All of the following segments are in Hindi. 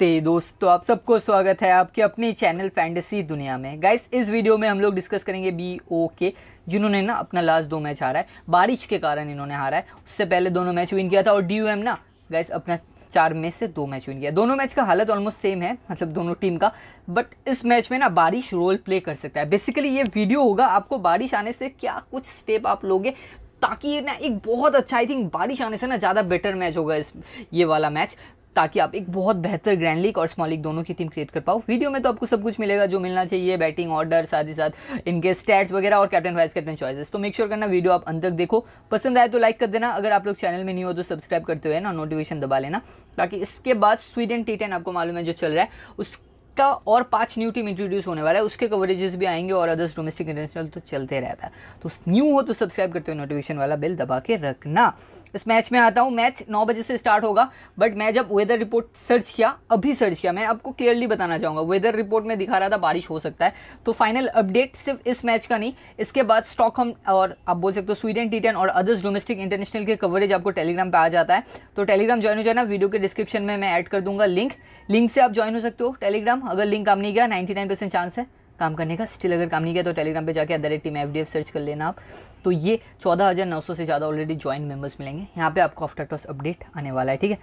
नमस्ते दोस्तों तो आप सबको स्वागत है आपके अपने चैनल फैंटेसी दुनिया में गाइस इस वीडियो में हम लोग डिस्कस करेंगे बी ओ के जिन्होंने ना अपना लास्ट दो मैच हारा है बारिश के कारण इन्होंने हारा है उससे पहले दोनों मैच विन किया था और डी ना गाइस अपना चार में से दो मैच विन किया दोनों मैच का हालत ऑलमोस्ट सेम है मतलब दोनों टीम का बट इस मैच में ना बारिश रोल प्ले कर सकता है बेसिकली ये वीडियो होगा आपको बारिश आने से क्या कुछ स्टेप आप लोगे ताकि ये ना एक बहुत अच्छा आई थिंक बारिश आने से ना ज़्यादा बेटर मैच होगा इस ये वाला मैच ताकि आप एक बहुत बेहतर ग्रैंड लीग और स्मॉल लीग दोनों की टीम क्रिएट कर पाओ वीडियो में तो आपको सब कुछ मिलेगा जो मिलना चाहिए बैटिंग ऑर्डर साथ ही साथ इनके स्टैट्स वगैरह और कैप्टन वाइस कैप्टन चॉइसेस तो मेक श्योर करना वीडियो आप अंत तक देखो पसंद आए तो लाइक कर देना अगर आप लोग चैनल में नहीं हो तो सब्सक्राइब करते हुए ना नोटिफिकेशन दबा लेना ताकि इसके बाद स्वीडन टी आपको मालूम है जो चल रहा है उसका और पांच न्यू टीम इंट्रोड्यूस होने वाला है उसके कवरेजेस भी आएंगे और अदर्स डोमेस्टिक इंटरनेशनल तो चलते रहता है तो न्यू हो तो सब्सक्राइब करते हुए नोटिफिकेशन वाला बिल दबा के रखना इस मैच में आता हूँ मैच नौ बजे से स्टार्ट होगा बट मैं जब वेदर रिपोर्ट सर्च किया अभी सर्च किया मैं आपको क्लियरली बताना चाहूँगा वेदर रिपोर्ट में दिखा रहा था बारिश हो सकता है तो फाइनल अपडेट सिर्फ इस मैच का नहीं इसके बाद स्टॉक और आप बोल सकते हो स्वीडन टी और अदर्स डोमेस्टिक इंटरनेशनल के कवरेज आपको टेलीग्राम पर आ जाता है तो टेलीग्राम ज्वाइन हो जाना वीडियो के डिस्क्रिप्शन में मैं ऐड कर दूंगा लिंक लिंक से आप ज्वाइन हो सकते हो टेलीग्राम अगर लिंक काम नहीं गया नाइन्टी चांस है काम करने का स्टिल अगर काम नहीं किया तो टेलीग्राम पे जाके at team F team F search कर लेना आप तो ये चौदह हज़ार नौ सौ से ज़्यादा ऑलरेडी ज्वाइन मेंबर्स मिलेंगे यहाँ पे आपको आफ्टर टॉस अपडेट आने वाला है ठीक है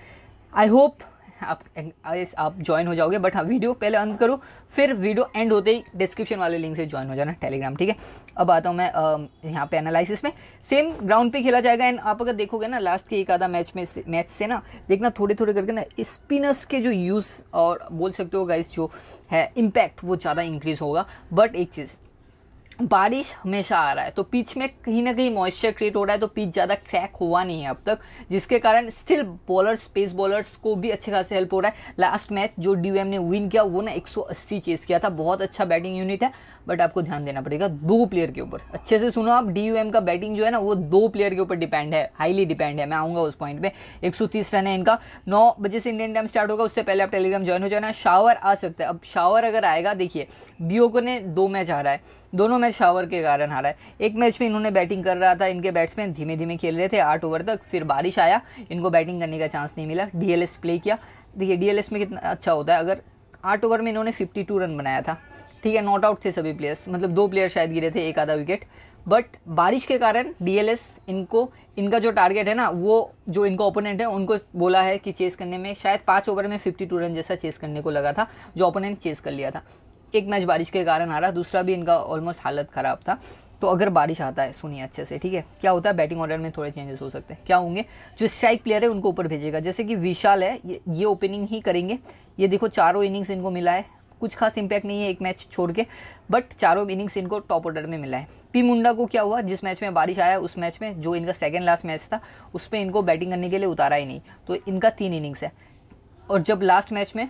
आई होप आप आप ज्वाइन हो जाओगे बट हाँ वीडियो पहले अंत करो फिर वीडियो एंड होते ही डिस्क्रिप्शन वाले लिंक से ज्वाइन हो जाना टेलीग्राम ठीक है अब आता हूँ मैं यहाँ पे एनालिसिस में सेम ग्राउंड पे खेला जाएगा एंड आप अगर देखोगे ना लास्ट के एक आधा मैच में मैच से ना देखना थोड़े थोड़े करके ना स्पिनर्स के जो यूज़ और बोल सकते हो गाइस जो है इम्पैक्ट वो ज़्यादा इंक्रीज़ होगा बट एक चीज़ बारिश हमेशा आ रहा है तो पिच में कहीं ना कहीं मॉइस्चर क्रिएट हो रहा है तो पिच ज़्यादा क्रैक हुआ नहीं है अब तक जिसके कारण स्टिल बॉलर स्पेस बॉलर्स को भी अच्छे खासे हेल्प हो रहा है लास्ट मैच जो डी ने विन किया वो ना 180 चेस किया था बहुत अच्छा बैटिंग यूनिट है बट आपको ध्यान देना पड़ेगा दो प्लेयर के ऊपर अच्छे से सुनो आप डी का बैटिंग जो है ना वो दो प्लेयर के ऊपर डिपेंड है हाईली डिपेंड है मैं आऊँगा उस पॉइंट पर एक रन है इनका नौ बजे से इंडियन टाइम स्टार्ट होगा उससे पहले आप टेलीग्राम ज्वाइन हो जाना शावर आ सकता है अब शावर अगर आएगा देखिए बी ने दो मैच आ रहा है दोनों मैच शावर के कारण हारा है एक मैच में इन्होंने बैटिंग कर रहा था इनके बैट्समैन धीमे धीमे खेल रहे थे आठ ओवर तक फिर बारिश आया इनको बैटिंग करने का चांस नहीं मिला डीएलएस प्ले किया देखिए डीएलएस में कितना अच्छा होता है अगर आठ ओवर में इन्होंने फिफ्टी टू रन बनाया था ठीक है नॉट आउट थे सभी प्लेयर्स मतलब दो प्लेयर शायद गिरे थे एक आधा विकेट बट बारिश के कारण डी इनको इनका जो टारगेट है ना वो जो इनका ओपोनेंट है उनको बोला है कि चेस करने में शायद पाँच ओवर में फिफ्टी टू रन जैसा चेस करने को लगा था जो ओपोनेंट चेस कर लिया था एक मैच बारिश के कारण आ रहा दूसरा भी इनका ऑलमोस्ट हालत ख़राब था तो अगर बारिश आता है सुनिए अच्छे से ठीक है क्या होता है बैटिंग ऑर्डर में थोड़े चेंजेस हो सकते हैं क्या होंगे जो स्ट्राइक प्लेयर है उनको ऊपर भेजेगा जैसे कि विशाल है ये, ओपनिंग ही करेंगे ये देखो चारों इनिंग्स इनको मिला है कुछ खास इम्पैक्ट नहीं है एक मैच छोड़ के बट चारों इनिंग्स इनको टॉप ऑर्डर में मिला है पी मुंडा को क्या हुआ जिस मैच में बारिश आया उस मैच में जो इनका सेकेंड लास्ट मैच था उस पर इनको बैटिंग करने के लिए उतारा ही नहीं तो इनका तीन इनिंग्स है और जब लास्ट मैच में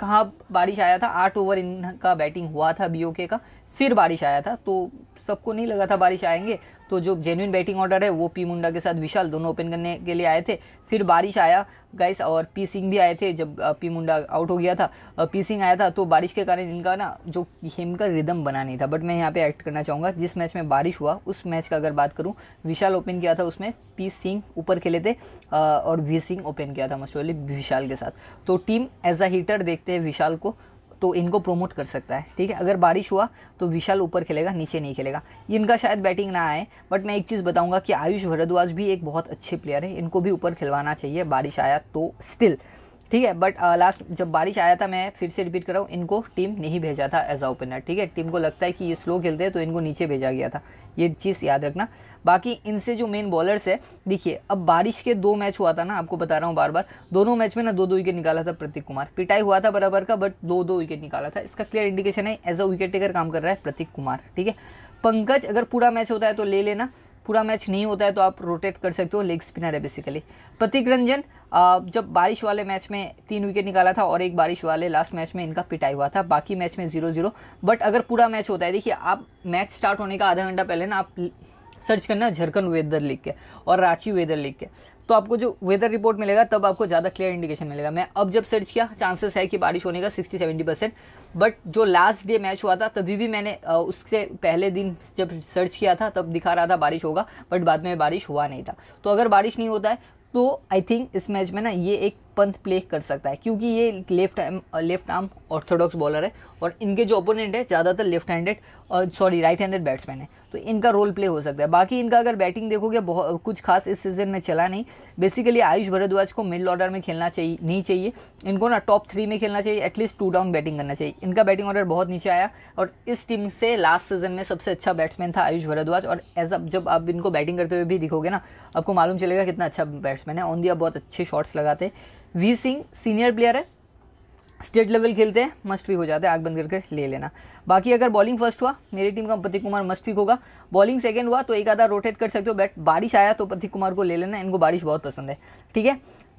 कहाँ बारिश आया था आठ ओवर इनका बैटिंग हुआ था बीओके का फिर बारिश आया था तो सबको नहीं लगा था बारिश आएंगे तो जो जेन्यून बैटिंग ऑर्डर है वो पी मुंडा के साथ विशाल दोनों ओपन करने के लिए आए थे फिर बारिश आया गाइस और पी सिंह भी आए थे जब पी मुंडा आउट हो गया था पी सिंह आया था तो बारिश के कारण इनका ना जो गेम का रिदम बना नहीं था बट मैं यहाँ पे एक्ट करना चाहूँगा जिस मैच में बारिश हुआ उस मैच का अगर बात करूँ विशाल ओपन किया था उसमें पी सिंह ऊपर खेले थे और वी सिंह ओपन किया था मोस्ट विशाल के साथ तो टीम एज अ हीटर देखते हैं विशाल को तो इनको प्रोमोट कर सकता है ठीक है अगर बारिश हुआ तो विशाल ऊपर खेलेगा नीचे नहीं खेलेगा इनका शायद बैटिंग ना आए बट मैं एक चीज़ बताऊंगा कि आयुष भरद्वाज भी एक बहुत अच्छे प्लेयर है इनको भी ऊपर खिलवाना चाहिए बारिश आया तो स्टिल ठीक है बट लास्ट uh, जब बारिश आया था मैं फिर से रिपीट कर रहा हूँ इनको टीम नहीं भेजा था एज अ ओपनर ठीक है टीम को लगता है कि ये स्लो खेलते हैं तो इनको नीचे भेजा गया था ये चीज़ याद रखना बाकी इनसे जो मेन बॉलर्स है देखिए अब बारिश के दो मैच हुआ था ना आपको बता रहा हूँ बार बार दोनों मैच में ना दो दो विकेट निकाला था प्रतीक कुमार पिटाई हुआ था बराबर का बट दो दो विकेट निकाला था इसका क्लियर इंडिकेशन है एज अ विकेट टेकर काम कर रहा है प्रतीक कुमार ठीक है पंकज अगर पूरा मैच होता है तो ले लेना पूरा मैच नहीं होता है तो आप रोटेट कर सकते हो लेग स्पिनर है बेसिकली प्रतीक रंजन जब बारिश वाले मैच में तीन विकेट निकाला था और एक बारिश वाले लास्ट मैच में इनका पिटाई हुआ था बाकी मैच में जीरो जीरो बट अगर पूरा मैच होता है देखिए आप मैच स्टार्ट होने का आधा घंटा पहले ना आप सर्च करना झरखंड वेदर लिख के और रांची वेदर लिख के तो आपको जो वेदर रिपोर्ट मिलेगा तब आपको ज़्यादा क्लियर इंडिकेशन मिलेगा मैं अब जब सर्च किया चांसेस है कि बारिश होने का 60-70 परसेंट बट जो लास्ट डे मैच हुआ था तभी भी मैंने उससे पहले दिन जब सर्च किया था तब दिखा रहा था बारिश होगा बट बाद में बारिश हुआ नहीं था तो अगर बारिश नहीं होता है तो आई थिंक इस मैच में ना ये एक पंथ प्ले कर सकता है क्योंकि ये left left arm orthodox bowler है और इनके जो ओपोनेंट है ज़्यादातर लेफ्ट हैंडेड और सॉरी राइट हैंडेड बैट्समैन है तो इनका रोल प्ले हो सकता है बाकी इनका अगर बैटिंग देखोगे बहुत कुछ खास इस सीज़न में चला नहीं बेसिकली आयुष भरद्वाज को मिडल ऑर्डर में खेलना चाहिए नहीं चाहिए इनको ना टॉप थ्री में खेलना चाहिए एटलीस्ट टू डाउन बैटिंग करना चाहिए इनका बैटिंग ऑर्डर बहुत नीचे आया और इस टीम से लास्ट सीजन में सबसे अच्छा बैट्समैन था आयुष भरद्वाज और एज अब जब आप इनको बैटिंग करते हुए भी दिखोगे ना आपको मालूम चलेगा कितना अच्छा बैट्समैन है ऑन दिया बहुत अच्छे शॉट्स लगाते वी सिंह सीनियर प्लेयर है स्टेट लेवल खेलते हैं मस्ट भी हो जाते हैं आग बंद करके ले लेना बाकी अगर बॉलिंग फर्स्ट हुआ मेरी टीम का प्रतीक कुमार मस्ट भी होगा बॉलिंग सेकंड हुआ तो एक आधा रोटेट कर सकते हो बट बारिश आया तो प्रतीक कुमार को ले लेना इनको बारिश बहुत पसंद है ठीक है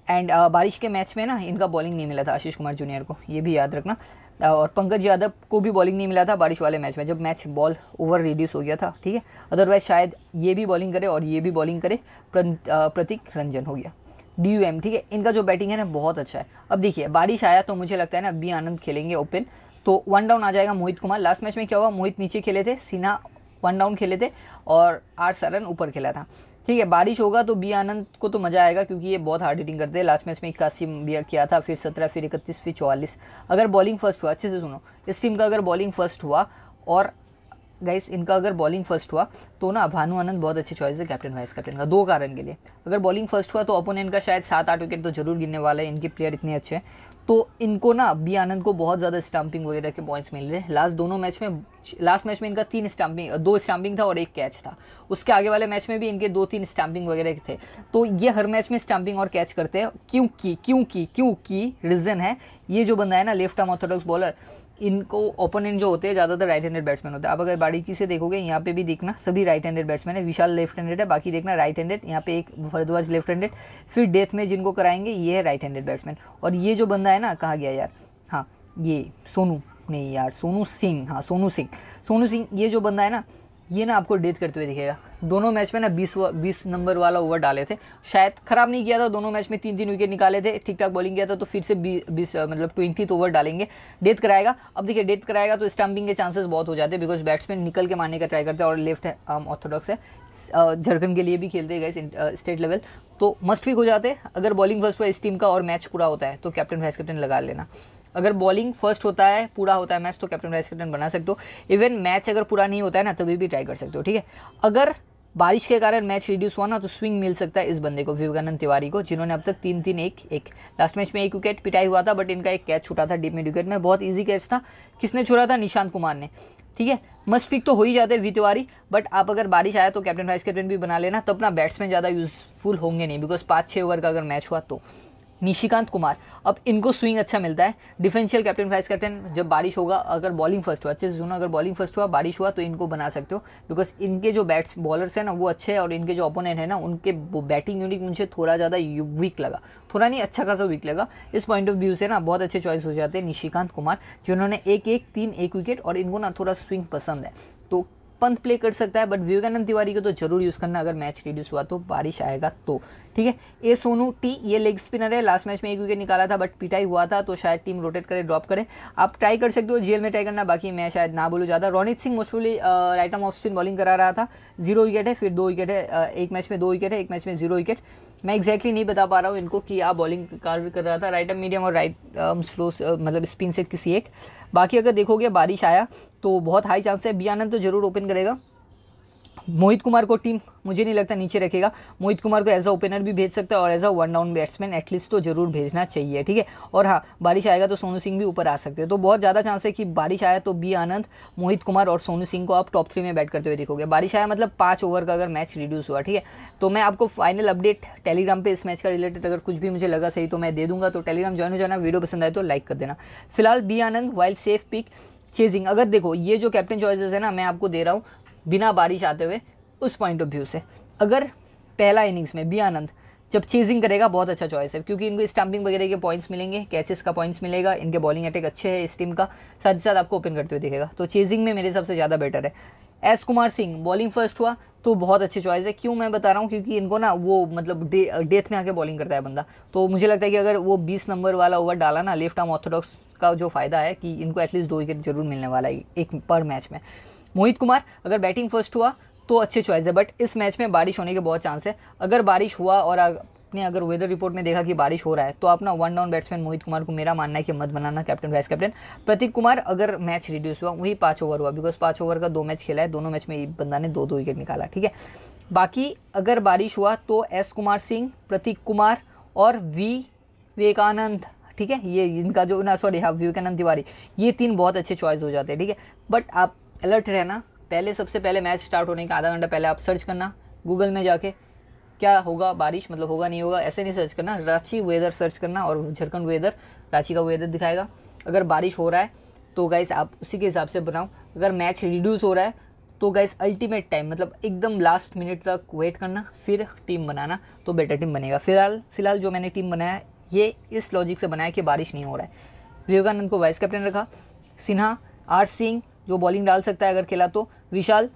एंड uh, बारिश के मैच में ना इनका बॉलिंग नहीं मिला था आशीष कुमार जूनियर को ये भी याद रखना uh, और पंकज यादव को भी बॉलिंग नहीं मिला था बारिश वाले मैच में जब मैच बॉल ओवर रिड्यूस हो गया था ठीक है अदरवाइज शायद ये भी बॉलिंग करे और ये भी बॉलिंग करे uh, प्रतीक रंजन हो गया डी यू एम ठीक है इनका जो बैटिंग है ना बहुत अच्छा है अब देखिए बारिश आया तो मुझे लगता है ना बी आनंद खेलेंगे ओपन तो वन डाउन आ जाएगा मोहित कुमार लास्ट मैच में क्या हुआ मोहित नीचे खेले थे सिन्हा वन डाउन खेले थे और आर सरन ऊपर खेला था ठीक है बारिश होगा तो बी आनंद को तो मज़ा आएगा क्योंकि ये बहुत हार्ड हिटिंग करते हैं लास्ट मैच में इक्यासी भी किया था फिर सत्रह फिर इकतीस फिर चौवालीस अगर बॉलिंग फर्स्ट हुआ अच्छे से सुनो इस टीम का अगर बॉलिंग फर्स्ट हुआ और गाइस इनका अगर बॉलिंग फर्स्ट हुआ तो ना भानु आनंद बहुत अच्छी चॉइस है कैप्टन वाइस कैप्टन का दो कारण के लिए अगर बॉलिंग फर्स्ट हुआ तो ओपोनेंट का शायद सात आठ विकेट तो जरूर गिरने वाला है इनके प्लेयर इतने अच्छे हैं तो इनको ना बी आनंद को बहुत ज़्यादा स्टम्पिंग वगैरह के पॉइंट्स मिल रहे हैं लास्ट दोनों मैच में लास्ट मैच में इनका तीन स्टम्पिंग दो स्टम्पिंग था और एक कैच था उसके आगे वाले मैच में भी इनके दो तीन स्टम्पिंग वगैरह थे तो ये हर मैच में स्टम्पिंग और कैच करते हैं क्योंकि क्योंकि क्योंकि रीज़न है ये जो बंदा है ना लेफ्ट आर्म ऑर्थोडॉक्स बॉलर इनको ओपोनेंट जो होते हैं ज़्यादातर राइट हैंडेड बैट्समैन होते हैं आप अगर बारीकी से देखोगे यहाँ पे भी देखना सभी राइट हैंडेड बैट्समैन है विशाल लेफ्ट हैंडेड है बाकी देखना राइट हैंडेड यहाँ पे एक भरद्वाज लेफ्ट हैंडेड फिर डेथ में जिनको कराएंगे ये है राइट हैंडेड बैट्समैन और ये जो बंदा है ना कहा गया यार हाँ ये सोनू नहीं यार सोनू सिंह हाँ सोनू सिंह सोनू सिंह ये जो बंदा है ना ये ना आपको डेथ करते हुए दिखेगा दोनों मैच में ना 20 बीस नंबर वाला ओवर डाले थे शायद ख़राब नहीं किया था दोनों मैच में तीन तीन विकेट निकाले थे ठीक ठाक बॉलिंग किया था तो फिर से बीस मतलब ट्वेंटी ओवर डालेंगे डेथ कराएगा अब देखिए डेथ कराएगा तो स्टम्पिंग के चांसेस बहुत हो जाते हैं बिकॉज बैट्समैन निकल के मारने का ट्राई करते हैं और लेफ्ट आर्म ऑर्थोडॉक्स है झारखंड के लिए भी खेलते गए स्टेट लेवल तो मस्ट पिक हो जाते अगर बॉलिंग फर्स्ट हुआ इस टीम का और मैच पूरा होता है तो कैप्टन वाइस कैप्टन लगा लेना अगर बॉलिंग फर्स्ट होता है पूरा होता है मैच तो कैप्टन वाइस कैप्टन बना सकते हो इवन मैच अगर पूरा नहीं होता है ना तभी भी ट्राई कर सकते हो ठीक है अगर बारिश के कारण मैच रिड्यूस हुआ ना तो स्विंग मिल सकता है इस बंदे को विवेकानंद तिवारी को जिन्होंने अब तक तीन तीन एक एक लास्ट मैच में एक विकेट पिटाई हुआ था बट इनका एक कैच छूटा था डीप मिड विकेट में बहुत ईजी कैच था किसने छोड़ा था निशांत कुमार ने ठीक है मस्ट पिक तो हो ही जाते वी तिवारी बट आप अगर बारिश आया तो कैप्टन वाइस कैप्टन भी बना लेना तब अपना बैट्समैन ज़्यादा यूजफुल होंगे नहीं बिकॉज पाँच छः ओवर का अगर मैच हुआ तो निशिकांत कुमार अब इनको स्विंग अच्छा मिलता है डिफेंशियल कैप्टन वाइस कैप्टन जब बारिश होगा अगर बॉलिंग फर्स्ट हुआ अच्छे से सुनो अगर बॉलिंग फर्स्ट हुआ बारिश हुआ तो इनको बना सकते हो बिकॉज इनके जो बैट्स बॉलर्स हैं ना वो अच्छे हैं और इनके जो ओपोनेंट है ना उनके बैटिंग यूनिट मुझे थोड़ा ज़्यादा वीक लगा थोड़ा नहीं अच्छा खासा वीक लगा इस पॉइंट ऑफ व्यू से ना बहुत अच्छे चॉइस हो जाते हैं निशिकांत कुमार जिन्होंने एक एक तीन एक विकेट और इनको ना थोड़ा स्विंग पसंद है तो पंथ प्ले कर सकता है बट विवेकानंद तिवारी को तो जरूर यूज़ करना अगर मैच रिड्यूस हुआ तो बारिश आएगा तो ठीक है ए सोनू टी ये लेग स्पिनर है लास्ट मैच में एक विकेट निकाला था बट पिटाई हुआ था तो शायद टीम रोटेट करे ड्रॉप करे आप ट्राई कर सकते हो जेल में ट्राई करना बाकी मैं शायद ना बोलूँ ज़्यादा Ronit Singh mostly right arm off spin bowling करा रहा था जीरो विकेट है फिर दो विकेट है एक मैच में दो विकेट है एक मैच में जीरो विकेट मैं एग्जैक्टली exactly नहीं बता पा रहा हूँ इनको कि आप बॉलिंग कार कर रहा था राइट एम मीडियम और राइट स्लो um, uh, मतलब स्पिन से किसी एक बाकी अगर देखोगे बारिश आया तो बहुत हाई चांस है बी आनंद तो जरूर ओपन करेगा मोहित कुमार को टीम मुझे नहीं लगता नीचे रखेगा मोहित कुमार को एज अ ओपनर भी भेज सकता है और as a one down batsman at least तो जरूर भेजना चाहिए ठीक है और हाँ बारिश आएगा तो सोनू सिंह भी ऊपर आ सकते हैं तो बहुत ज़्यादा चांस है कि बारिश आया तो बी आनंद मोहित कुमार और सोनू सिंह को आप टॉप थ्री में बैट करते हुए देखोगे बारिश आया मतलब पाँच ओवर का अगर मैच रिड्यूस हुआ ठीक है तो मैं आपको फाइनल अपडेट टेलीग्राम पर इस मैच का रिलेटेड अगर कुछ भी मुझे लगा सही तो मैं दे दूंगा तो टेलीग्राम ज्वाइन हो जाना वीडियो पसंद आए तो लाइक कर देना फिलहाल B Anand wild safe pick chasing अगर देखो ये जो कैप्टन चॉइसेस है ना मैं आपको दे रहा हूँ बिना बारिश आते हुए उस पॉइंट ऑफ व्यू से अगर पहला इनिंग्स में बी आनंद जब चेजिंग करेगा बहुत अच्छा चॉइस है क्योंकि इनको स्टम्पिंग वगैरह के पॉइंट्स मिलेंगे कैचेस का पॉइंट्स मिलेगा इनके बॉलिंग अटैक अच्छे है इस टीम का साथ ही साथ आपको ओपन करते हुए दिखेगा तो चेजिंग में मेरे सबसे ज़्यादा बेटर है S Kumar Singh bowling first हुआ तो बहुत अच्छे चॉइस है क्यों मैं बता रहा हूँ क्योंकि इनको ना वो मतलब डे डेथ में आके बॉलिंग करता है बंदा तो मुझे लगता है कि अगर वो बीस नंबर वाला ओवर डाला ना लेफ्ट आर्म ऑर्थोडॉक्स का जो फ़ायदा है कि इनको एटलीस्ट दो विकेट जरूर मिलने वाला है एक पर मैच में मोहित कुमार अगर बैटिंग फर्स्ट हुआ तो अच्छे चॉइस है बट इस मैच में बारिश होने के बहुत चांस है अगर बारिश हुआ और आपने अगर वेदर रिपोर्ट में देखा कि बारिश हो रहा है तो अपना one down batsman Mohit Kumar को मेरा मानना है कि मत बनाना captain vice captain Pratik Kumar अगर मैच रिड्यूस हुआ वही पाँच ओवर हुआ बिकॉज पाँच ओवर का दो मैच खेला है दोनों मैच में बंदा ने दो दो विकेट निकाला ठीक है बाकी अगर बारिश हुआ तो एस कुमार सिंह प्रतीक कुमार और वी विवेकानंद ठीक है ये इनका जो ना सॉरी हाँ विवेकानंद तिवारी ये तीन बहुत अच्छे चॉइस हो जाते हैं ठीक है बट आप अलर्ट रहना पहले सबसे पहले मैच स्टार्ट होने का आधा घंटा पहले आप सर्च करना गूगल में जाके क्या होगा बारिश मतलब होगा नहीं होगा ऐसे नहीं सर्च करना रांची वेदर सर्च करना और झारखंड वेदर रांची का वेदर दिखाएगा अगर बारिश हो रहा है तो गाइस आप उसी के हिसाब से बनाओ अगर मैच रिड्यूस हो रहा है तो गाइस अल्टीमेट टाइम मतलब एकदम लास्ट मिनट तक वेट करना फिर टीम बनाना तो बेटर टीम बनेगा फिलहाल फिलहाल जो मैंने टीम बनाया ये इस लॉजिक से बनाया कि बारिश नहीं हो रहा है विवेकानंद को वाइस कैप्टन रखा सिन्हा आर सिंह जो बॉलिंग डाल सकता है अगर खेला तो विशाल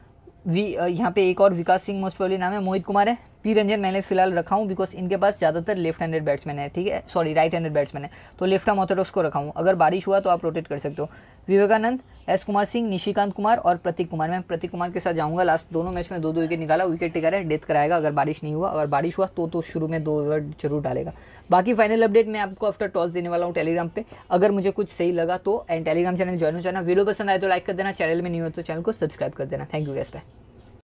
वी यहाँ पे एक और विकास सिंह मोस्ट प्रॉब्ली नाम है मोहित कुमार है पी रंजन मैंने फिलहाल रखा हूँ बिकॉज इनके पास ज़्यादातर लेफ्ट हैंडेड बैट्समैन है ठीक है सॉरी राइट हैंडेड बैट्समैन है तो लेफ्ट हम ऑथोडॉक्स को रखा हूँ अगर बारिश हुआ तो आप रोटेट कर सकते हो विवेकानंद एस कुमार सिंह निशिकांत कुमार और प्रतीक कुमार मैं प्रतीक कुमार के साथ जाऊँगा लास्ट दोनों मैच में दो दो विकेट निकाला विकेट टिका है डेथ कराएगा अगर बारिश नहीं हुआ अगर बारिश हुआ तो, तो शुरू में दो ओवर जरूर डालेगा बाकी फाइनल अपडेट मैं आपको आफ्टर टॉस देने वाला हूँ टेलीग्राम पर अगर मुझे कुछ सही लगा तो एंड टेलीग्राम चैनल ज्वाइन हो जाना वीडियो पसंद आए तो लाइक कर देना चैनल में नहीं हो तो चैनल को सब्सक्राइब कर देना थैंक यू गैस भाई